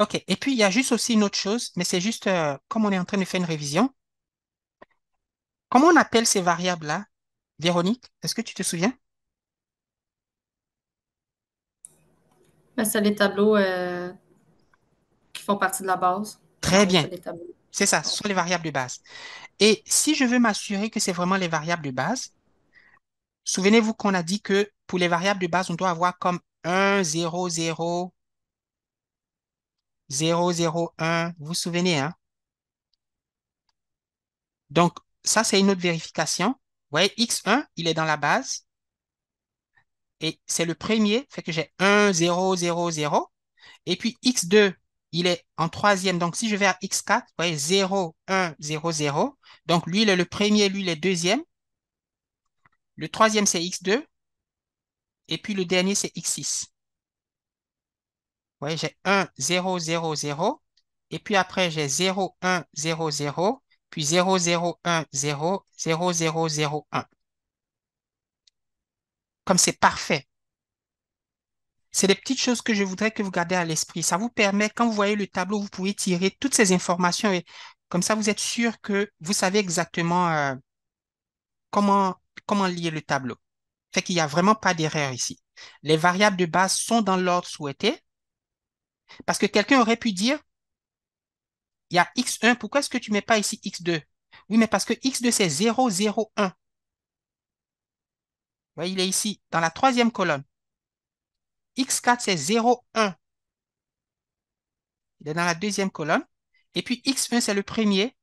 OK. Et puis, il y a juste aussi une autre chose, mais c'est juste euh, comme on est en train de faire une révision. Comment on appelle ces variables-là, Véronique Est-ce que tu te souviens ben, C'est les tableaux euh, qui font partie de la base. Très bien. C'est ça, ce sont les variables de base. Et si je veux m'assurer que c'est vraiment les variables de base, souvenez-vous qu'on a dit que pour les variables de base, on doit avoir comme 1, 0, 0, 0, 0, 1, Vous vous souvenez, hein? Donc, ça, c'est une autre vérification. Vous voyez, X1, il est dans la base. Et c'est le premier, fait que j'ai 1, 0, 0, 0. Et puis X2, il est en troisième. Donc, si je vais à X4, vous voyez, 0, 1, 0, 0. Donc, lui, il est le premier, lui, il est deuxième. Le troisième, c'est X2. Et puis, le dernier, c'est X6 voyez, j'ai 1, 0, 0, 0. Et puis après, j'ai 0, 1, 0, 0. Puis 0, 0, 1, 0, 0, 0, 0, 1. Comme c'est parfait. C'est des petites choses que je voudrais que vous gardiez à l'esprit. Ça vous permet, quand vous voyez le tableau, vous pouvez tirer toutes ces informations et comme ça, vous êtes sûr que vous savez exactement euh, comment, comment lier le tableau. Fait qu'il n'y a vraiment pas d'erreur ici. Les variables de base sont dans l'ordre souhaité. Parce que quelqu'un aurait pu dire, il y a x1, pourquoi est-ce que tu ne mets pas ici x2 Oui, mais parce que x2, c'est 0, 0, 1. il est ici, dans la troisième colonne. x4, c'est 0, 1. Il est dans la deuxième colonne. Et puis x1, c'est le premier,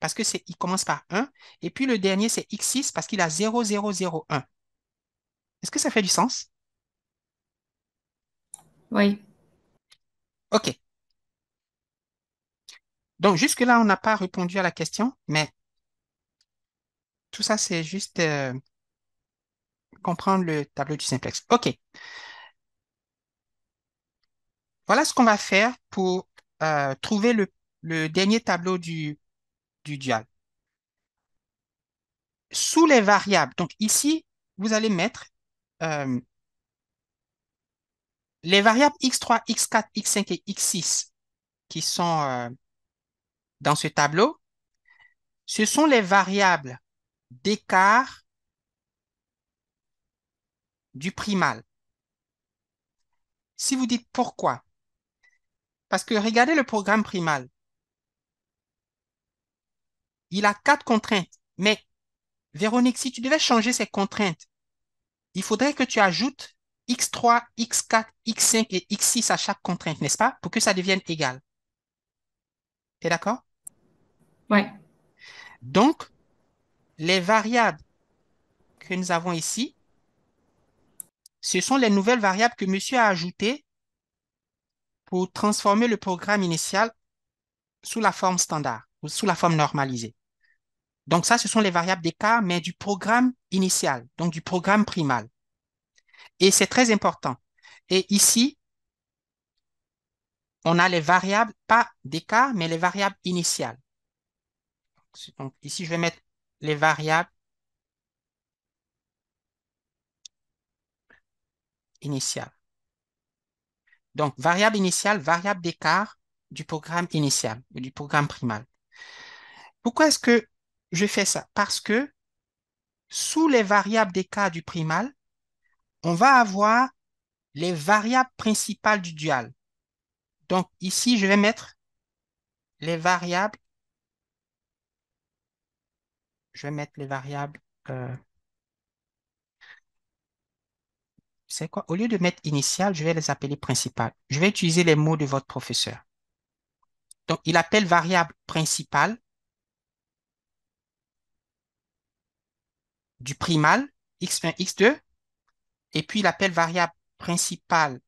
parce qu'il commence par 1. Et puis le dernier, c'est x6, parce qu'il a 0, 0, 0, 1. Est-ce que ça fait du sens? Oui. OK. Donc, jusque-là, on n'a pas répondu à la question, mais tout ça, c'est juste euh, comprendre le tableau du simplex. OK. Voilà ce qu'on va faire pour euh, trouver le, dernier tableau du, du dual. Sous les variables, donc ici, vous allez mettre euh, les variables x3, x4, x5 et x6 qui sont euh, dans ce tableau, ce sont les variables d'écart du primal. Si vous dites pourquoi, parce que regardez le programme primal. Il a quatre contraintes, mais Véronique, si tu devais changer ces contraintes, il faudrait que tu ajoutes x3, x4, x5 et x6 à chaque contrainte, n'est-ce pas? Pour que ça devienne égal. T'es d'accord? Ouais. Donc, les variables que nous avons ici, ce sont les nouvelles variables que monsieur a ajoutées pour transformer le programme initial sous la forme standard ou sous la forme normalisée. Donc ça, ce sont les variables d'écart, mais du programme initial, donc du programme primal. Et c'est très important. Et ici, on a les variables, pas d'écart, mais les variables initiales. Donc ici, je vais mettre les variables initiales. Donc, variable initiale, variable d'écart du programme initial, du programme primal. Pourquoi est-ce que je fais ça? Parce que sous les variables d'écart du primal, on va avoir les variables principales du dual. Donc ici, je vais mettre les variables. Je vais mettre les variables. Euh, c'est quoi? Au lieu de mettre initial, je vais les appeler principales. Je vais utiliser les mots de votre professeur. Donc, il appelle variable principale du primal, x1, x2, et puis l'appel variable principale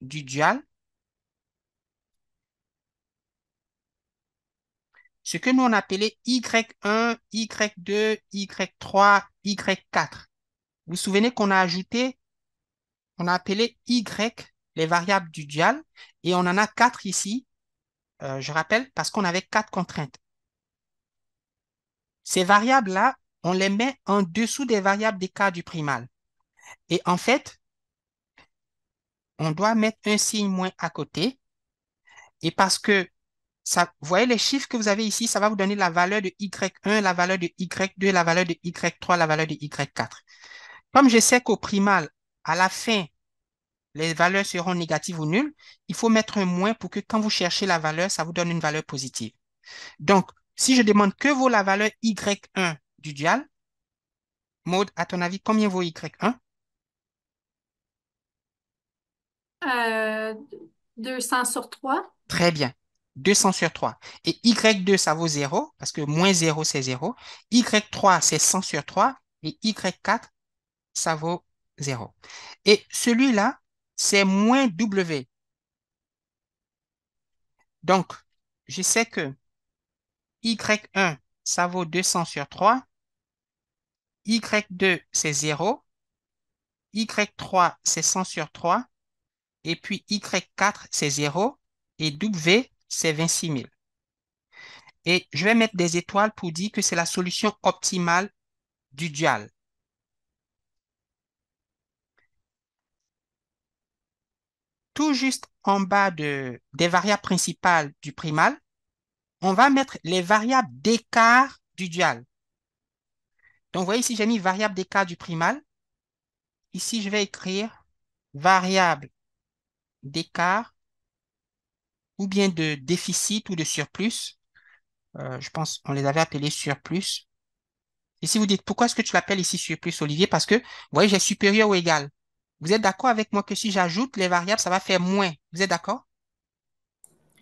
du dual. Ce que nous on appelait Y1, Y2, Y3, Y4. Vous vous souvenez qu'on a ajouté, on a appelé Y les variables du dual et on en a 4 ici, euh, je rappelle, parce qu'on avait quatre contraintes. Ces variables-là, on les met en dessous des variables des cas du primal. Et en fait, on doit mettre un signe moins à côté. Et parce que, ça, vous voyez les chiffres que vous avez ici, ça va vous donner la valeur de Y1, la valeur de Y2, la valeur de Y3, la valeur de Y4. Comme je sais qu'au primal, à la fin, les valeurs seront négatives ou nulles, il faut mettre un moins pour que quand vous cherchez la valeur, ça vous donne une valeur positive. Donc, si je demande que vaut la valeur Y1 du dual, mode, à ton avis, combien vaut Y1 200 euh, sur 3. Très bien. 200 sur 3. Et Y2, ça vaut 0, parce que moins 0, c'est 0. Y3, c'est 100 sur 3. Et Y4, ça vaut 0. Et celui-là, c'est moins W. Donc, je sais que Y1, ça vaut 200 sur 3. Y2, c'est 0. Y3, c'est 100 sur 3. Et puis Y4, c'est 0. Et W, c'est 26 000. Et je vais mettre des étoiles pour dire que c'est la solution optimale du dual. Tout juste en bas de, des variables principales du primal, on va mettre les variables d'écart du dual. Donc, vous voyez ici, j'ai mis variable d'écart du primal. Ici, je vais écrire variable d'écart ou bien de déficit ou de surplus. Euh, je pense on les avait appelés surplus. Et si vous dites, pourquoi est-ce que tu l'appelles ici surplus, Olivier Parce que, vous voyez, j'ai supérieur ou égal. Vous êtes d'accord avec moi que si j'ajoute les variables, ça va faire moins. Vous êtes d'accord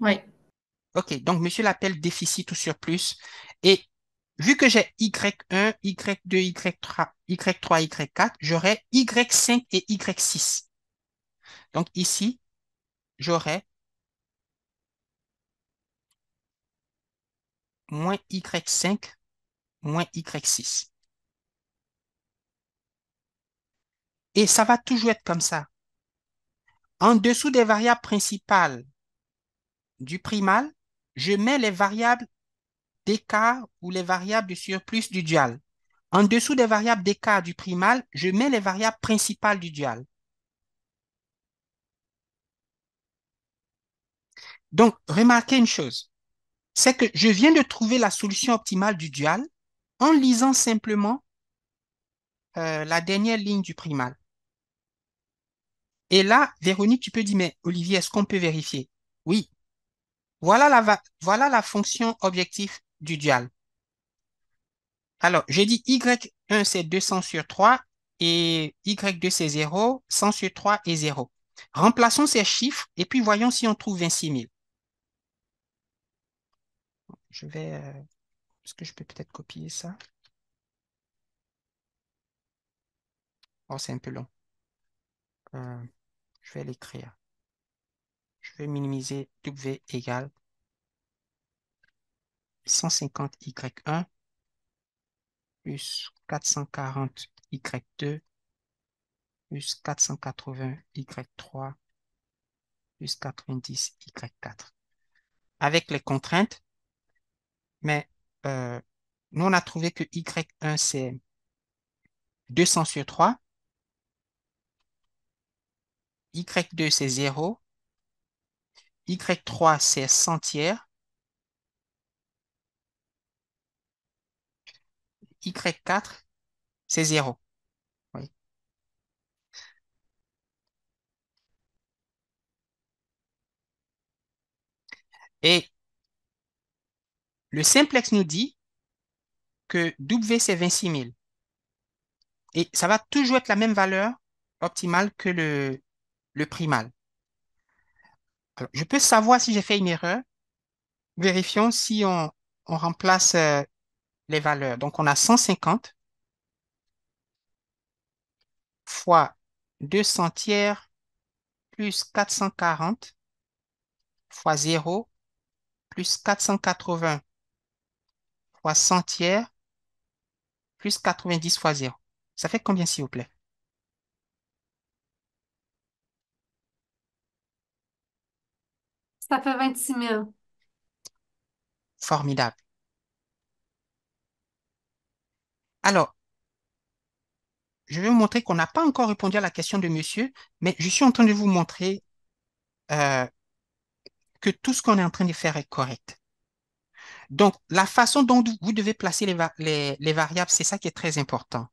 Oui. OK, donc monsieur l'appelle déficit ou surplus. Et vu que j'ai Y1, Y2, Y3, Y3, Y4, j'aurai Y5 et Y6. Donc ici, j'aurai moins y5 moins y6. Et ça va toujours être comme ça. En dessous des variables principales du primal, je mets les variables d'écart ou les variables de surplus du dual. En dessous des variables d'écart du primal, je mets les variables principales du dual. Donc, remarquez une chose, c'est que je viens de trouver la solution optimale du dual en lisant simplement euh, la dernière ligne du primal. Et là, Véronique, tu peux dire, mais Olivier, est-ce qu'on peut vérifier Oui. Voilà la, voilà la fonction objectif du dual. Alors, j'ai dit Y1, c'est 200 sur 3 et Y2, c'est 0, 100 sur 3 et 0. Remplaçons ces chiffres et puis voyons si on trouve 26 000 je vais. Euh, est-ce que je peux peut-être copier ça? Oh, c'est un peu long. Euh, je vais l'écrire. Je vais minimiser W égale 150 Y1 plus 440 Y2 plus 480 Y3 plus 90 Y4. Avec les contraintes, mais euh, nous, on a trouvé que Y1, c'est 200 sur 3. Y2, c'est 0. Y3, c'est 100 tiers. Y4, c'est 0. Oui. Et le simplex nous dit que W, c'est 26 000. Et ça va toujours être la même valeur optimale que le, le primal. je peux savoir si j'ai fait une erreur. Vérifions si on, remplace euh, les valeurs. Donc, on a 150 fois 200 tiers plus 440 fois 0 plus 480 100 tiers plus 90 fois 0. Ça fait combien, s'il vous plaît? Ça fait 26 000. Formidable. Alors, je vais vous montrer qu'on n'a pas encore répondu à la question de monsieur, mais je suis en train de vous montrer euh, que tout ce qu'on est en train de faire est correct. Donc, la façon dont vous devez placer les, variables, c'est ça qui est très important.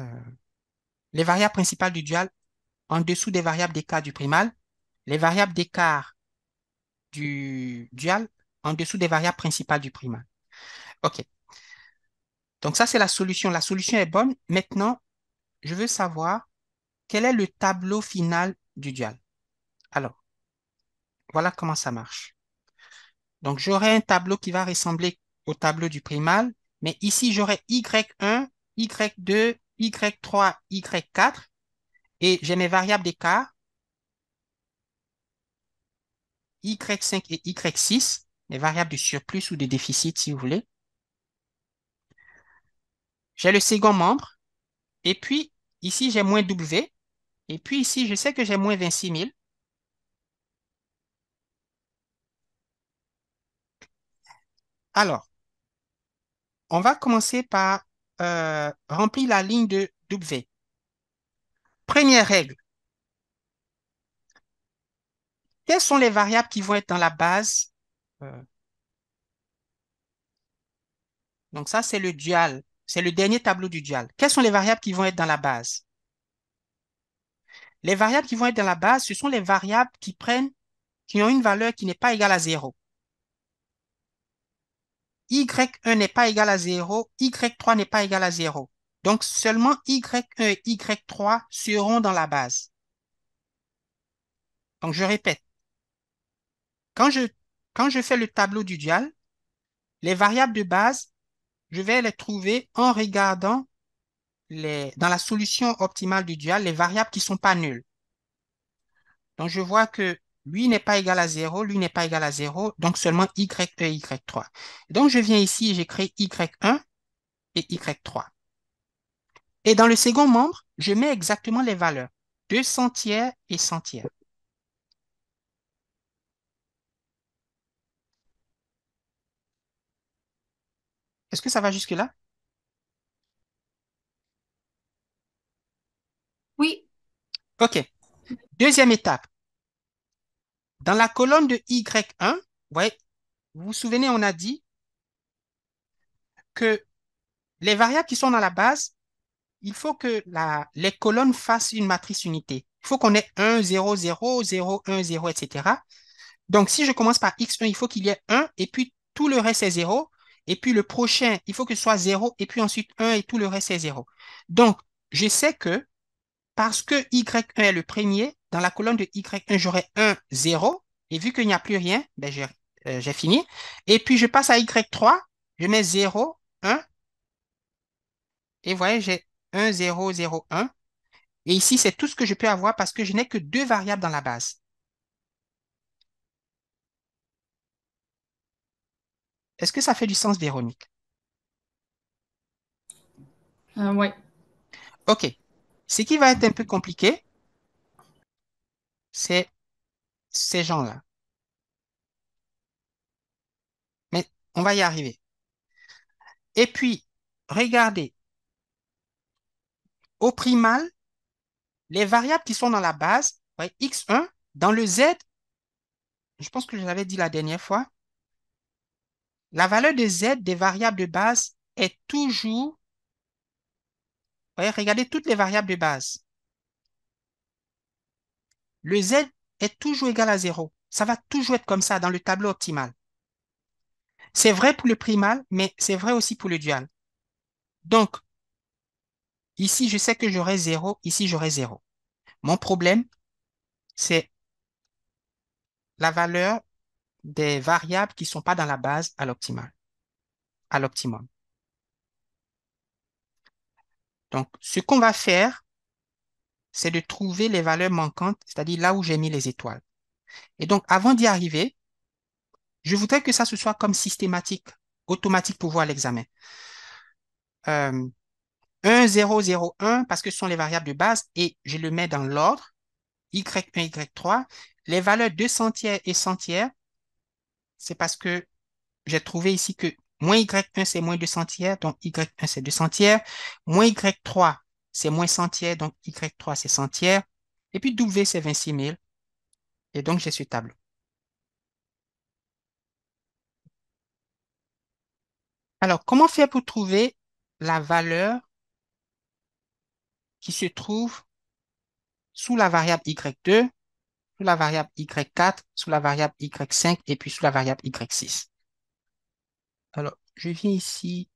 Euh, les variables principales du dual en dessous des variables d'écart du primal, les variables d'écart du dual en dessous des variables principales du primal. OK. Donc ça, c'est la solution. La solution est bonne. Maintenant, je veux savoir quel est le tableau final du dual. Alors, voilà comment ça marche. Donc, j'aurai un tableau qui va ressembler au tableau du primal, mais ici, j'aurai Y1, Y2, Y3, Y4, et j'ai mes variables d'écart, Y5 et Y6, les variables du surplus ou des déficit, si vous voulez. J'ai le second membre, et puis ici, j'ai moins W, et puis ici, je sais que j'ai moins 26 000. Alors, on va commencer par euh, remplir la ligne de W. Première règle. Quelles sont les variables qui vont être dans la base euh, Donc ça, c'est le dual. C'est le dernier tableau du dual. Quelles sont les variables qui vont être dans la base Les variables qui vont être dans la base, ce sont les variables qui prennent, qui ont une valeur qui n'est pas égale à zéro y1 n'est pas égal à 0, y3 n'est pas égal à 0. Donc seulement y1 et y3 seront dans la base. Donc je répète, quand je, quand je fais le tableau du dual, les variables de base, je vais les trouver en regardant les, dans la solution optimale du dual les variables qui ne sont pas nulles. Donc je vois que lui n'est pas égal à 0, lui n'est pas égal à 0, donc seulement y1 et y3. Donc je viens ici et j'écris y1 et y3. Et dans le second membre, je mets exactement les valeurs, 2 centières et centières. Est-ce que ça va jusque-là? Oui. OK. Deuxième étape, dans la colonne de Y1, vous, vous vous souvenez, on a dit que les variables qui sont dans la base, il faut que la, les colonnes fassent une matrice unité. Il faut qu'on ait 1, 0, 0, 0, 1, 0, etc. Donc, si je commence par x1, il faut qu'il y ait 1, et puis tout le reste est 0. Et puis le prochain, il faut que ce soit 0, et puis ensuite 1, et tout le reste est 0. Donc, je sais que parce que y1 est le premier, dans la colonne de Y1, j'aurai 1, 0. Et vu qu'il n'y a plus rien, ben, euh, j'ai fini. Et puis, je passe à Y3. Je mets 0, 1. Et vous voyez, j'ai 1, 0, 0, 1. Et ici, c'est tout ce que je peux avoir parce que je n'ai que deux variables dans la base. Est-ce que ça fait du sens, Véronique? Euh, oui. OK. Ce qui va être un peu compliqué, c'est ces gens-là. Mais on va y arriver. Et puis, regardez, au primal, les variables qui sont dans la base, x1, dans le z, je pense que je l'avais dit la dernière fois, la valeur de z des variables de base est toujours, voyez, regardez toutes les variables de base, le z est toujours égal à 0. Ça va toujours être comme ça dans le tableau optimal. C'est vrai pour le primal, mais c'est vrai aussi pour le dual. Donc, ici, je sais que j'aurai 0, ici, j'aurai 0. Mon problème, c'est la valeur des variables qui ne sont pas dans la base à l'optimal, à l'optimum. Donc, ce qu'on va faire, c'est de trouver les valeurs manquantes, c'est-à-dire là où j'ai mis les étoiles. Et donc, avant d'y arriver, je voudrais que ça se soit comme systématique, automatique pour voir l'examen. Euh, 1, 0, 0, 1, parce que ce sont les variables de base, et je le mets dans l'ordre, Y1, Y3. Les valeurs de centières et centières, c'est parce que j'ai trouvé ici que moins Y1, c'est moins 2 centières, donc Y1, c'est 2 centières. Moins Y3, c'est moins tiers, donc Y3, c'est tiers. Et puis W, c'est 26 000. Et donc, j'ai ce tableau. Alors, comment faire pour trouver la valeur qui se trouve sous la variable Y2, sous la variable Y4, sous la variable Y5 et puis sous la variable Y6. Alors, je viens ici